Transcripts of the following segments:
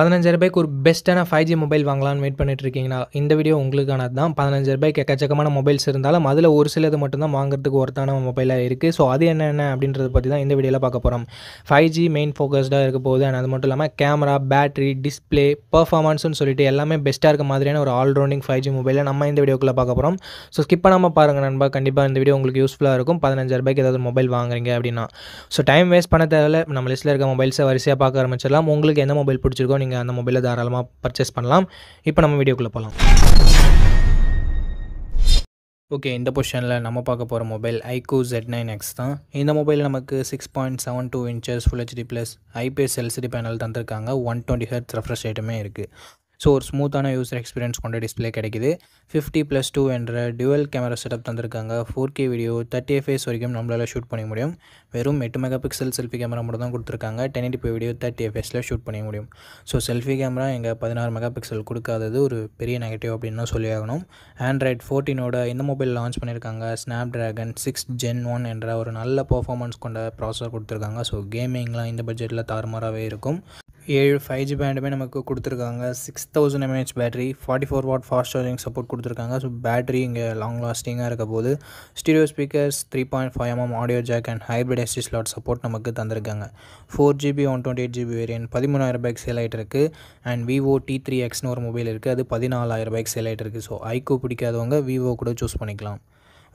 பதினஞ்சாயிரம் ரூபாய்க்கு ஒரு பெஸ்ட்டான ஃபைவ் ஜி மொபைல் வாங்கலாம்னு வெயிட் பண்ணிட்டு இருக்கீங்கன்னா இந்த வீடியோ உங்களுக்கானது தான் பதினஞ்சாயிரம் ரூபாய்க்கு எக்கச்சக்கமான மொபைல்ஸ் இருந்தாலும் அதில் ஒரு சிலது மட்டும்தான் வாங்குறதுக்கு ஒருத்தான மொபைலாக இருக்குது ஸோ அது என்னென்ன அப்படின்றத பற்றி தான் இந்த வீடியோவில் பார்க்க போகிறோம் ஃபைவ் ஜி மெயின் ஃபோக்கஸ்டாக இருக்க போகுது அண்ட் அது மட்டும் இல்லாமல் கேமரா பேட்டரி டிஸ்பிளே பர்ஃபார்மன்ஸ்னு சொல்லிட்டு எல்லாமே பெஸ்ட்டாக இருக்க மாதிரியான ஒரு ஆல்ரௌண்டிங் ஃபைவ் ஜி மொபைலை நம்ம இந்த வீடியோக்குள்ளே பார்க்க போகிறோம் ஸோ ஸ்கிப் பண்ணாமல் பாருங்கள் நண்பா கண்டிப்பாக இந்த வீடியோ உங்களுக்கு யூஸ்ஃபுல்லாக இருக்கும் பதினஞ்சாயிரம் ரூபாய்க்கு ஏதாவது மொபைல் வாங்குறீங்க அப்படின்னா ஸோ டைம் வேஸ்ட் பண்ண தேவையில்ல நம்ம லிஸ்ட்டில் இருக்க மொபைல்ஸை வரிசையாக பார்க்க ஆரம்பிச்சிடலாம் உங்களுக்கு எந்த மொபைல் பிடிச்சிருக்கோ நீங்கள் நீங்கள் அந்த மொபைலை தாராளமாக பர்ச்சேஸ் பண்ணலாம் இப்போ நம்ம வீடியோக்குள்ளே போகலாம் ஓகே இந்த பொசிஷனில் நம்ம பார்க்க போகிற mobile iQOO Z nine X தான் இந்த மொபைல் நமக்கு six point seven two inches full HD plus IPS LCD panel தந்திருக்காங்க ஒன் டுவெண்ட்டி ஹெர்ட்ஸ் ரெஃப்ரெஷ் ரேட்டுமே இருக்குது ஸோ ஒரு ஸ்மூத்தான யூசர் எக்ஸ்பீரியன்ஸ் கொண்ட டிஸ்பிளே கிடைக்குது ஃபிஃப்டி ப்ளஸ் டூ என்ற டுவல் கேமரா செட்டப் தந்திருக்காங்க four K video thirty FPS வரைக்கும் நம்மளால் ஷூட் பண்ண முடியும் வெறும் எட்டு மெகா பிக்சல் செல்ஃபி கேமரா மட்டும் தான் கொடுத்துருக்காங்க ten eighty P video thirty எஃப்எஸில் ஷூட் பண்ண முடியும் ஸோ செல்ஃபி கேமரா எங்கள் பதினாறு மெகா பிக்சல் கொடுக்காதது ஒரு பெரிய நெகட்டிவ் அப்படின்னு தான் சொல்லியாகணும் ஆண்ட்ராய்ட் ஃபோர்டீனோட இந்த மொபைல் லான்ச் பண்ணியிருக்காங்க Snapdragon six gen one என்ற ஒரு நல்ல பர்ஃபார்மன்ஸ் கொண்ட ப்ராசஸர் கொடுத்துருக்காங்க ஸோ கேமிங்லாம் இந்த பட்ஜெட்டில் தாறுமாறாகவே இருக்கும் ஏழு ஃபைவ் ஜி பேண்டுமே நமக்கு கொடுத்துருக்காங்க six thousand mAh battery forty four watt fast charging support கொடுத்துருக்காங்க ஸோ பேட்டரி இங்கே லாங் லாஸ்டிங்காக இருக்க போது stereo speakers three point five mm audio jack and hybrid SD slot support நமக்கு தந்திருக்காங்க four GB one twenty eight GB variant பதிமூணாயிரம் ரூபாய்க்கு sale ஆகிட்டு இருக்குது அண்ட் விவோ டி த்ரீ எக்ஸ்னு ஒரு மொபைல் இருக்குது அது பதினாலாயிரம் ரூபாய்க்கு சேல் ஆகிட்டு இருக்குது ஸோ ஐக்கோ பிடிக்காதவங்க விவோ கூட சூஸ் பண்ணிக்கலாம்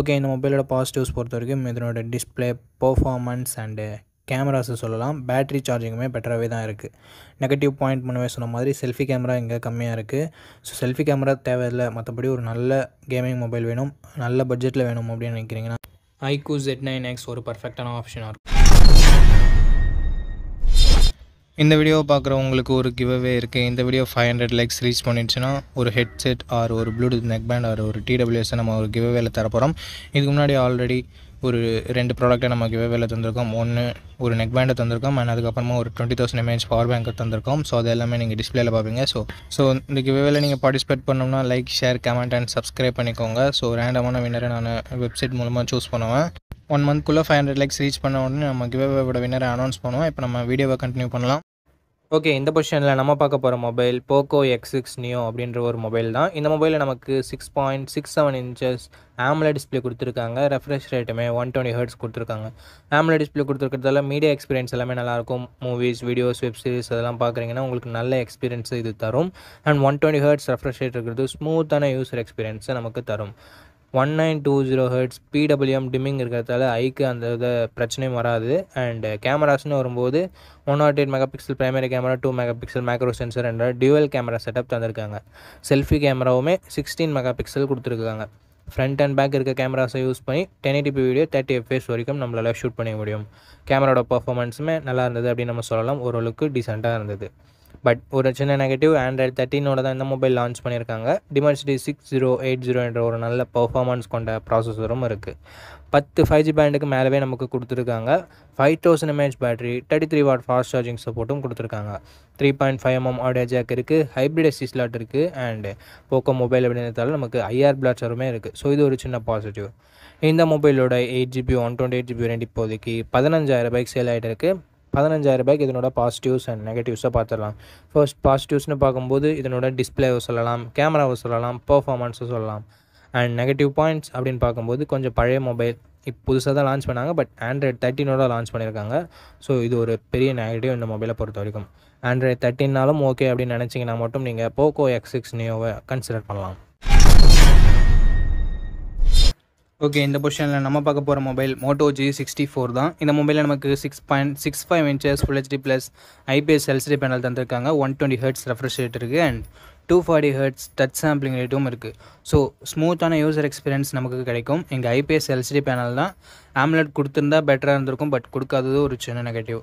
ஓகே இந்த மொபைலோட பாசிட்டிவ்ஸ் பொறுத்த வரைக்கும் இதனோட டிஸ்பிளே பர்ஃபார்மன்ஸ் அண்டு கேமராஸை சொல்லலாம் பேட்ரி சார்ஜிங்குமே பெட்டராகவே தான் இருக்குது நெகட்டிவ் பாயிண்ட் முன்னே சொன்ன மாதிரி செல்ஃபி கேமரா இங்கே கம்மியாக இருக்குது ஸோ செல்ஃபி கேமரா தேவையில்லை மற்றபடி ஒரு நல்ல கேமிங் மொபைல் வேணும் நல்ல பட்ஜெட்டில் வேணும் அப்படின்னு நினைக்கிறீங்கன்னா ஐக்கூ ஜெட் நைன் எக்ஸ் ஒரு பர்ஃபெக்டான ஆப்ஷனாக இருக்கும் இந்த வீடியோ பார்க்குறவங்களுக்கு ஒரு கிவ்வே இருக்குது இந்த video five hundred likes reach பண்ணிடுச்சுன்னா ஒரு ஹெட்செட் ஆர் ஒரு ப்ளூடூத் நெக் பேண்ட் ஆர் ஒரு டிடபிள்யூஎஸ் நம்ம ஒரு கிவ்அவேல தரப்போகிறோம் இதுக்கு முன்னாடி ஆல்ரெடி ஒரு ரெண்டு ப்ராடக்ட்டை நம்ம கிவேவேல தந்திருக்கோம் ஒன்று ஒரு நெக் பேண்டை தந்திருக்கோம் அண்ட் அதுக்கப்புறமா ஒரு டுவெண்ட்டி தௌசண்ட் எம்ஏஹெச் பவர் பேங்கை தந்திருக்கோம் ஸோ அது எல்லாமே நீங்கள் டிஸ்பிளேல பார்ப்பீங்க ஸோ ஸோ இந்த கிவேவேல நீங்கள் பார்ட்டிசிபேட் பண்ணோம்னா like share comment and subscribe பண்ணிக்கோங்க ஸோ ரேண்டமான வின்னரை நான் வெப்சைட் மூலமாக சூஸ் பண்ணுவேன் ஒன் மந்த்குள்ளே ஃபைவ் ஹண்ட்ரட் லைக்ஸ் ரீச் பண்ண உடனே நம்ம கிவேவோட வின்னரை அனௌன்ஸ் பண்ணுவோம் இப்போ நம்ம வீடியோவை கண்டினியூ பண்ணலாம் ஓகே இந்த பொசிஷனில் நம்ம பார்க்க போகிற mobile Poco X six Neo அப்படின்ற ஒரு மொபைல் தான் இந்த மொபைலில் நமக்கு six point six seven inches AMOLED display கொடுத்துருக்காங்க ரெஃப்ரெஷ் ரேட்டுமே ஒன் டுவெண்ட்டி ஹர்ட்ஸ் கொடுத்துருக்காங்க ஆம்ல டிஸ்பிளே கொடுத்துருக்கிறதால மீடியா எக்ஸ்பீரியன்ஸ் எல்லாமே நல்லாயிருக்கும் மூவிஸ் வீடியோஸ் வெப் சீரிஸ் அதெல்லாம் பார்க்குறீங்கன்னா உங்களுக்கு நல்ல எக்ஸ்பீரியன்ஸ் இது தரும் and one twenty hertz refresh rate இருக்கிறது ஸ்மூத்தான யூசர் எக்ஸ்பீரியன்ஸை நமக்கு தரும் one nine two zero hertz PWM dimming இருக்கிறதால ஐக்கு அந்த இதை பிரச்சனையும் வராது அண்ட் கேமராஸ்னு வரும்போது one naught eight megapixel primary camera two megapixel macro sensor என்ற டியூவல் கேமரா செட்டப் தந்திருக்காங்க செல்ஃபி கேமராவுமே சிக்ஸ்டீன் மெகா பிக்சல் கொடுத்துருக்காங்க ஃப்ரண்ட் அண்ட் பேக் இருக்க கேமராஸை யூஸ் பண்ணி ten P video thirty FPS வரைக்கும் நம்மளால் ஷூட் பண்ண முடியும் கேமராவோட பர்ஃபார்மன்ஸுமே நல்லா இருந்தது அப்படின்னு நம்ம சொல்லலாம் ஓரளவுக்கு டீசெண்டாக இருந்தது பட் ஒரு சின்ன நெகட்டிவ் ஆண்ட்ராய்டு தேர்ட்டினோட தான் இந்த மொபைல் லான்ச் பண்ணியிருக்காங்க Dimensity six zero eight zero என்ற ஒரு நல்ல பர்ஃபார்மன்ஸ் கொண்ட ப்ராசஸரும் இருக்குது பத்து ஃபைவ் ஜி பேண்டுக்கு மேலவே நமக்கு கொடுத்துருக்காங்க five thousand mAh battery thirty three watt fast charging சப்போர்ட்டும் கொடுத்துருக்காங்க three point five mm audio jack இருக்குது ஹைப்ரிட் எஸ்டி ஸ்லாட் இருக்குது அண்டு போக்கோ மொபைல் அப்படின்றதால நமக்கு ஐஆர் பிளாட்ஸருமே இருக்குது ஸோ இது ஒரு சின்ன பாசிட்டிவ் இந்த மொபைலோட eight GB one twenty eight GB ரெண்டு இப்போதைக்கு பதினஞ்சாயிரம் ரூபாய்க்கு சேல் ஆகிட்டு இருக்குது ரூபாய்க்கு இதனோட பாசிட்டிவ்ஸ் அண்ட் நெகட்டிவ்ஸை பார்த்துடலாம் ஃபர்ஸ்ட் பாசிட்டிவ்ஸ்னு பார்க்கும்போது இதனோட டிஸ்பிளேவை சொல்லலாம் கேமராவை சொல்லலாம் பர்ஃபார்மன்ஸை சொல்லலாம் அண்ட் நெகட்டிவ் பாயிண்ட்ஸ் அப்படின்னு பார்க்கும்போது கொஞ்சம் பழைய மொபைல் இப்போ புதுசாக தான் லான்ச் பண்ணாங்க பட் ஆண்ட்ராய்ட் தேர்ட்டினோட லான்ச் பண்ணியிருக்காங்க ஸோ இது ஒரு பெரிய நெகட்டிவ் இந்த மொபைலை பொறுத்த வரைக்கும் ஆண்ட்ராய்ட் தேர்ட்டின்னாலும் ஓகே அப்படின்னு நினச்சிங்கன்னா மட்டும் நீங்கள் போக்கோ எக்ஸ் சிக்ஸ் நியோவை கன்சிடர் பண்ணலாம் ஓகே இந்த பொசிஷனில் நம்ம பார்க்க போகிற mobile Moto G sixty four தான் இந்த மொபைலில் நமக்கு six point six five inches full HD plus IPS LCD panel தந்திருக்காங்க one twenty hertz refresh rate இருக்குது and two forty hertz touch sampling ரேட்டும் இருக்குது ஸோ ஸ்மூத்தான யூசர் எக்ஸ்பீரியன்ஸ் நமக்கு கிடைக்கும் எங்கள் ஐபிஎஸ் எல்சிடி பேனல் தான் ஆம்லெட் கொடுத்துருந்தா பெட்டராக இருந்திருக்கும் பட் கொடுக்காதது ஒரு சின்ன நெகட்டிவ்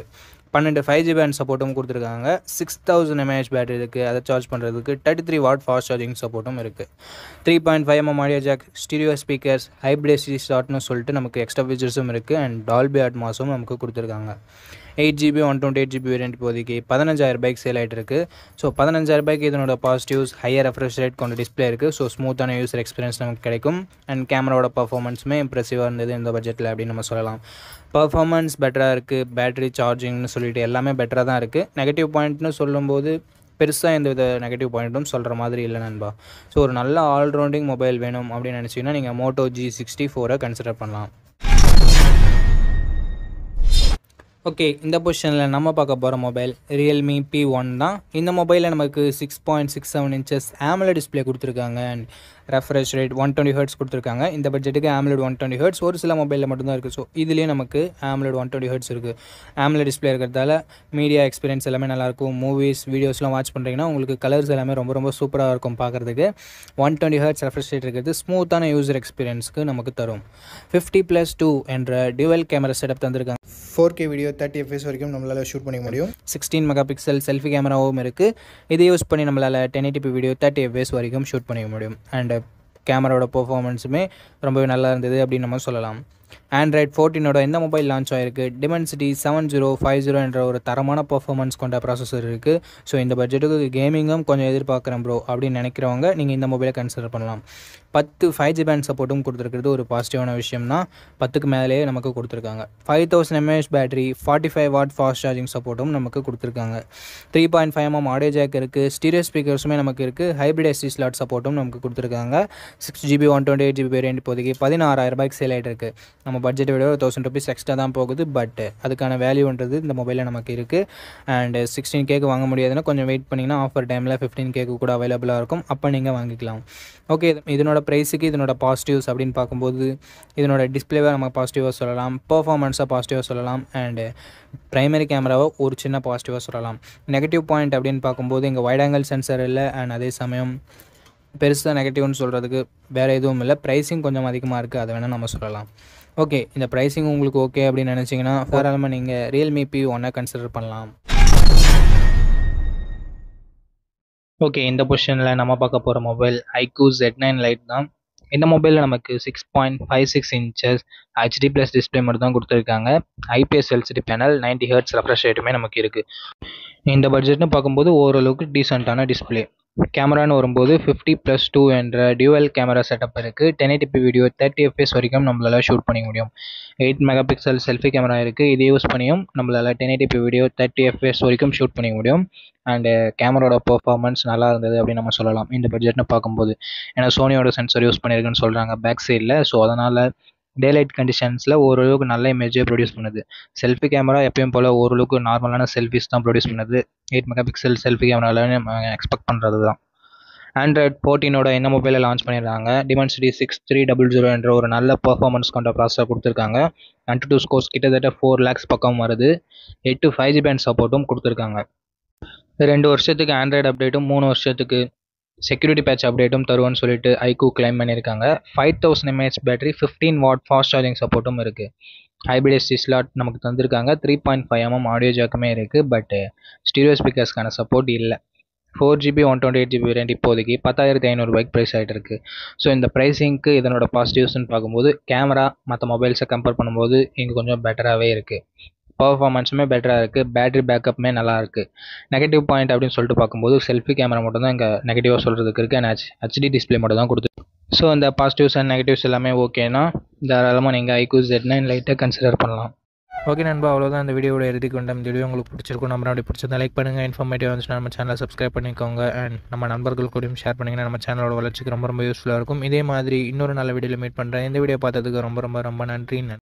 இருக்குது பன்னெண்டு ஃபைவ் ஜி பேண்ட் சப்போர்ட்டும் கொடுத்துருக்காங்க சிக்ஸ் தௌசண்ட் எம்ஏஹெச் பேட்டரி இருக்குது அதை சார்ஜ் பண்ணுறதுக்கு thirty three watt fast charging சப்போர்ட்டும் இருக்குது three point five mm audio jack stereo speakers ஹைப்ரேசி ஷாட்னு சொல்லிட்டு நமக்கு எக்ஸ்ட்ரா ஃபீச்சர்ஸும் இருக்குது அண்ட் டால்பி அட்மாஸும் நமக்கு கொடுத்துருக்காங்க eight GB one twenty eight GB variant இப்போதைக்கு பதினஞ்சாயிரம் ரூபாய்க்கு சேல் ஆகிட்டு இருக்குது ஸோ பதினஞ்சாயிரம் ரூபாய்க்கு இதனோட பாசிட்டிவ்ஸ் ஹையர் ரெஃப்ரெஷ் ரேட் கொண்ட டிஸ்பிளே இருக்குது ஸோ ஸ்மூத்தான யூசர் எக்ஸ்பீரியன்ஸ் நமக்கு கிடைக்கும் அண்ட் கேமராவோட பர்ஃபார்மன்ஸுமே இம்ப்ரெசிவாக இருந்தது இந்த பட்ஜெட்டில் அப்படின்னு நம்ம சொல்லலாம் பர்ஃபார்மன்ஸ் பெட்டராக இருக்குது பேட்டரி சார்ஜிங்னு சொல்லிட்டு எல்லாமே பெட்டராக தான் இருக்குது நெகட்டிவ் பாயிண்ட்னு சொல்லும்போது பெருசாக எந்த வித நெகட்டிவ் பாயிண்ட்டும் சொல்கிற மாதிரி இல்லை நண்பா ஸோ ஒரு நல்ல ஆல்ரவுண்டிங் மொபைல் வேணும் அப்படின்னு நினச்சிங்கன்னா நீங்கள் மோட்டோ ஜி சிக்ஸ்டி ஃபோரை கன்சிடர் பண்ணலாம் ஓகே இந்த பொசிஷனில் நம்ம பார்க்க போகிற மொபைல் ரியல்மி பி ஒன் தான் இந்த மொபைலில் நமக்கு six point six seven inches AMOLED display கொடுத்துருக்காங்க and refresh rate one twenty hertz கொடுத்துருக்காங்க இந்த பட்ஜெட்டுக்கு ஆம்லெட் ஒன் டுவெண்ட்டி ஹர்ட்ஸ் ஒரு சில மொபைலில் மட்டும்தான் இருக்குது ஸோ இதுலேயும் நமக்கு ஆம்லெட் ஒன் டுவெண்ட்டி ஹர்ட்ஸ் இருக்குது ஆம்லெட் டிஸ்பிளே இருக்கிறதால மீடியா எக்ஸ்பீரியன்ஸ் எல்லாமே நல்லாயிருக்கும் மூவிஸ் வீடியோஸ்லாம் வாட்ச் பண்ணுறீங்கன்னா உங்களுக்கு கலர்ஸ் எல்லாமே ரொம்ப ரொம்ப சூப்பராக இருக்கும் பார்க்குறதுக்கு one twenty hertz refresh rate இருக்கிறது ஸ்மூத்தான யூசர் எக்ஸ்பீரியன்ஸ்க்கு நமக்கு தரும் ஃபிஃப்டி ப்ளஸ் டூ என்ற டியூவல் கேமரா செட்டப் தந்திருக்காங்க four K video thirty FPS வரைக்கும் நம்மளால் ஷூட் பண்ணிக்க முடியும் சிக்ஸ்டீன் மெகா பிக்சல் செல்ஃபி கேமராவும் இருக்குது இதை யூஸ் பண்ணி நம்மளால் ten eighty P video thirty FPS வரைக்கும் ஷூட் பண்ணிக்க முடியும் அண்டு கேமராவோட பர்ஃபார்மன்ஸுமே ரொம்பவே நல்லா இருந்தது அப்படின்னு நம்ம சொல்லலாம் ஆண்ட்ராய்ட் ஃபோர்டீனோட எந்த மொபைல் லான்ச் ஆயிருக்கு Dimensity seven zero five zero என்ற ஒரு தரமான பர்ஃபார்மன்ஸ் கொண்ட ப்ராசஸர் இருக்குது ஸோ இந்த பட்ஜெட்டுக்கு கேமிங்கும் கொஞ்சம் எதிர்பார்க்குறேன் ப்ரோ அப்படின்னு நினைக்கிறவங்க நீங்கள் இந்த மொபைலை கன்சிடர் பண்ணலாம் பத்து ஃபைவ் ஜி பேண்ட் சப்போர்ட்டும் கொடுத்துருக்கிறது ஒரு பாசிட்டிவான விஷயம்னா பத்துக்கு மேலேயே நமக்கு கொடுத்துருக்காங்க five thousand mAh battery forty five watt fast charging சப்போர்ட்டும் நமக்கு கொடுத்துருக்காங்க three point five mm audio jack இருக்குது ஸ்டீரியோ ஸ்பீக்கர்ஸுமே நமக்கு இருக்குது ஹைப்ரிட் எஸ்டி ஸ்லாட் சப்போர்ட்டும் நமக்கு கொடுத்துருக்காங்க six GB one twenty eight GB variant இப்போதைக்கு பதினாறாயிரம் ரூபாய்க்கு சேல் ஆகிட்டு இருக்குது நம்ம பட்ஜெட்டை விட ஒரு தௌசண்ட் ருபீஸ் எக்ஸ்ட்ரா தான் போகுது பட் அதுக்கான வேல்யூன்றது இந்த மொபைலில் நமக்கு இருக்குது அண்ட் சிக்ஸ்டீன் கேக்கு வாங்க முடியாதுன்னா கொஞ்சம் வெயிட் பண்ணிங்கன்னா ஆஃபர் டைமில் ஃபிஃப்டீன் கேக்கு கூட அவைலபிளாக இருக்கும் அப்போ நீங்கள் வாங்கிக்கலாம் ஓகே இதனோட ப்ரைஸுக்கு இதனோட பாசிட்டிவ்ஸ் அப்படின்னு பார்க்கும்போது இதனோட டிஸ்பிளேவாக நம்ம பாசிட்டிவாக சொல்லலாம் பர்ஃபார்மன்ஸாக பாசிட்டிவாக சொல்லலாம் அண்டு ப்ரைமரி கேமராவை ஒரு சின்ன பாசிட்டிவாக சொல்லலாம் நெகட்டிவ் பாயிண்ட் அப்படின்னு பார்க்கும்போது இங்கே வைட் ஆங்கிள் சென்சர் இல்லை அண்ட் அதே சமயம் பெருசாக நெகட்டிவ்னு சொல்கிறதுக்கு வேறு எதுவும் இல்லை ப்ரைஸிங் கொஞ்சம் அதிகமாக இருக்குது அதை வேணால் நம்ம சொல்லலாம் ஓகே இந்த ப்ரைஸிங் உங்களுக்கு ஓகே அப்படின்னு நினச்சிங்கன்னா தாராளமாக நீங்கள் ரியல்மி பி ஒன்னை கன்சிடர் பண்ணலாம் ஓகே இந்த பொசிஷனில் நம்ம பார்க்க போகிற mobile iQOO Z nine lite தான் இந்த மொபைலில் நமக்கு six point five six inches HD plus display மட்டும் தான் கொடுத்துருக்காங்க IPS LCD panel ninety hertz refresh ரேட்டுமே நமக்கு இருக்குது இந்த பட்ஜெட்னு பார்க்கும்போது ஓரளவுக்கு டீசெண்டான டிஸ்பிளே கேமரான்னு வரும்போது ஃபிஃப்டி ப்ளஸ் டூ என்ற டியூவல் கேமரா செட்டப் இருக்குது ten P video thirty FPS வரைக்கும் நம்மளால் ஷூட் பண்ணிக்க முடியும் eight megapixel selfie camera இருக்குது இது யூஸ் பண்ணியும் நம்மளால் ten P video thirty FPS வரைக்கும் ஷூட் பண்ணிக்க முடியும் அண்டு கேமராவோட பர்ஃபார்மன்ஸ் நல்லா இருந்தது அப்படின்னு நம்ம சொல்லலாம் இந்த பட்ஜெட்னு பார்க்கும்போது ஏன்னா சோனியோட சென்சர் யூஸ் பண்ணியிருக்குன்னு சொல்கிறாங்க பேக் சைடில் ஸோ அதனால் டே லைட் கண்டிஷன்ஸில் ஓரளவுக்கு நல்ல இமேஜை ப்ரொடியூஸ் பண்ணுது செல்ஃபி கேமரா எப்பயும் போல் ஓரளவுக்கு நார்மலான செல்ஃபிஸ் தான் ப்ரொடியூஸ் பண்ணுது எயிட் மெகா பிக்சல் செல்ஃபி கேமராவில் நம்ம எக்ஸ்பெக்ட் பண்ணுறது தான் ஆண்ட்ராய்ட் ஃபோர்டீனோட என்ன மொபைலில் லான்ச் பண்ணியிருக்காங்க Dimensity six three double zero என்ற ஒரு நல்ல பர்ஃபார்மன்ஸ் கொண்ட ப்ராசஸர் கொடுத்துருக்காங்க நன்டி டூ ஸ்கோர்ஸ் கிட்டத்தட்ட ஃபோர் லேக்ஸ் பக்கம் வருது எட்டு ஃபைவ் ஜி பேண்ட் சப்போர்ட்டும் கொடுத்துருக்காங்க ரெண்டு வருஷத்துக்கு ஆண்ட்ராய்டு அப்டேட்டும் மூணு வருஷத்துக்கு செக்யூரிட்டி பேட்ச் அப்டேட்டும் தருவோம்னு சொல்லிட்டு ஐக்கூ கிளைம் பண்ணியிருக்காங்க five thousand mAh battery fifteen watt fast charging சப்போர்ட்டும் இருக்குது ஹைபிரிட் ஸ்லாட் நமக்கு தந்திருக்காங்க three point five mm audio ஜாக்குமே இருக்குது பட் ஸ்டீரியோ ஸ்பீக்கர்ஸ்க்கான சப்போர்ட் இல்லை four GB one twenty eight GB ரேண்ட் இப்போதைக்கு பத்தாயிரத்தி ஐநூறுபாய்க்கு ப்ரைஸ் ஆகிட்டு இருக்கு ஸோ இந்த ப்ரைஸிங்க்கு இதனோட பாசிட்டிவ்ஸ்னு பார்க்கும்போது கேமரா மற்ற மொபைல்ஸை கம்பேர் பண்ணும்போது இங்கே கொஞ்சம் பெட்டராகவே இருக்குது பர்ஃபார்மன்ஸுமே பெட்டராக இருக்குது பேட்ரி பேக்கப்புமே நல்லா இருக்குது நெகட்டிவ் பாயிண்ட் அப்படின்னு சொல்லிட்டு பார்க்கும்போது செல்ஃபி கேமரா மட்டும் தான் இங்கே நெகட்டிவாக சொல்கிறதுக்கு இருக்குது அண்ட் ஹச் ஹச்டி டிஸ்பிளே மட்டும் தான் கொடுத்துருக்கு ஸோ இந்த பாசிட்டிவ்ஸ் அண்ட் நெகட்டிவ்ஸ் எல்லாமே ஓகேனா தாராளமாக நீங்கள் ஐக்யூ ஜெட் நைன் லைட்டாக கன்சிடர் பண்ணலாம் ஓகே நண்பா அவ்வளோதான் அந்த வீடியோட எழுதி கொண்ட இந்த வீடியோ உங்களுக்கு பிடிச்சிருக்கும் நம்ம அப்படி பிடிச்சிருந்தா லைக் பண்ணுங்கள் இன்ஃபர்மேட்டிவ் வந்துச்சுன்னா நம்ம சேனலை சப்ஸ்கிரைப் பண்ணிக்கோங்க அண்ட் நம்ம நண்பர்கள் கூடயும் ஷேர் பண்ணிங்கன்னா நம்ம சேனலோட வளர்ச்சிக்கு ரொம்ப ரொம்ப யூஸ்ஃபுல்லாக இருக்கும் இதே மாதிரி இன்னொரு நல்ல வீடியோவில் மீட் பண்ணுறேன் இந்த வீடியோ பார்த்ததுக்கு ரொம்ப ரொம்ப ரொம்ப நன்றி